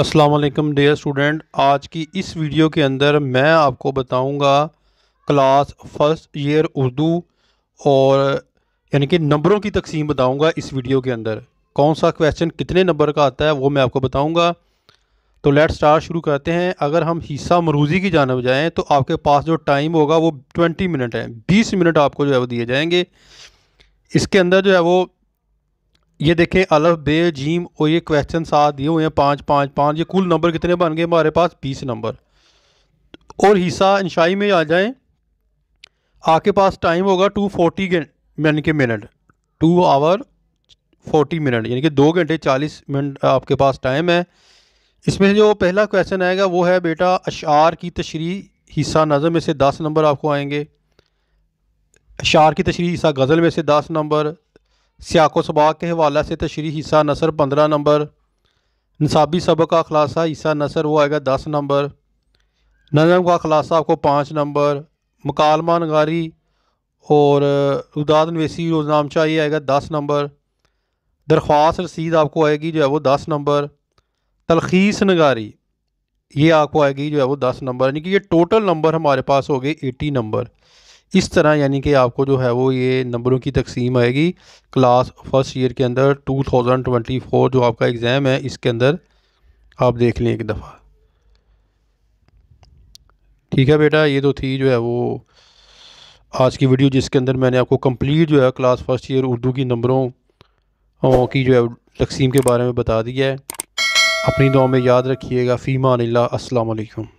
अस्सलाम dear student आज की इस वीडियो के अंदर मैं आपको बताऊंगा क्लास फर्स्ट ईयर उर्दू और यानी कि नंबरों की तकसीम बताऊंगा इस वीडियो के अंदर कौन सा क्वेश्चन कितने नंबर का आता है वो मैं आपको बताऊंगा तो लेट स्टार्ट शुरू करते हैं अगर हम हिस्सा मरूजी की जानब जाएँ तो आपके पास जो टाइम होगा वो ट्वेंटी मिनट है बीस मिनट आपको जो है वो दिए जाएंगे इसके अंदर जो है वो ये देखें अलफ बे जीम और ये क्वेश्चन साथ दिए हुए हैं पाँच पाँच पाँच ये कुल नंबर कितने बन गए हमारे पास बीस नंबर और हिस्सा इंशाई में आ जाएं आपके पास टाइम होगा टू फोर्टी यानी कि minute two hour forty minute यानी कि दो घंटे चालीस मिनट आपके पास टाइम है इसमें जो पहला क्वेश्चन आएगा वो है बेटा अशार की तशरी हिस्सा नज़म में से दस नंबर आपको आएंगे अशार की तशरी हिस्सा गज़ल में से दस नंबर सियाको सबाक के हवाले से तशरी तो हिस्सा नसर पंद्रह नंबर नसाबी सबक का खलासा हिस्सा नसर वो आएगा दस नंबर नज़म का खलासा आपको पाँच नंबर मकालमा नगारी और उदाद नवेसी रोजनामचा ये आएगा दस नंबर दरख्वास रसीद आपको आएगी जो है वो दस नंबर तलखीस नगारी ये आपको आएगी जो है वो दस नंबर यानी कि ये टोटल नंबर हमारे पास हो गए एटी नंबर इस तरह यानी कि आपको जो है वो ये नंबरों की तकसीम आएगी क्लास फर्स्ट ईयर के अंदर 2024 जो आपका एग्ज़ाम है इसके अंदर आप देख लें एक दफ़ा ठीक है बेटा ये तो थी जो है वो आज की वीडियो जिसके अंदर मैंने आपको कंप्लीट जो है क्लास फर्स्ट ईयर उर्दू की नंबरों की जो है तकसीम के बारे में बता दिया है अपनी दुआ में याद रखिएगा फ़ीमा अल्लाम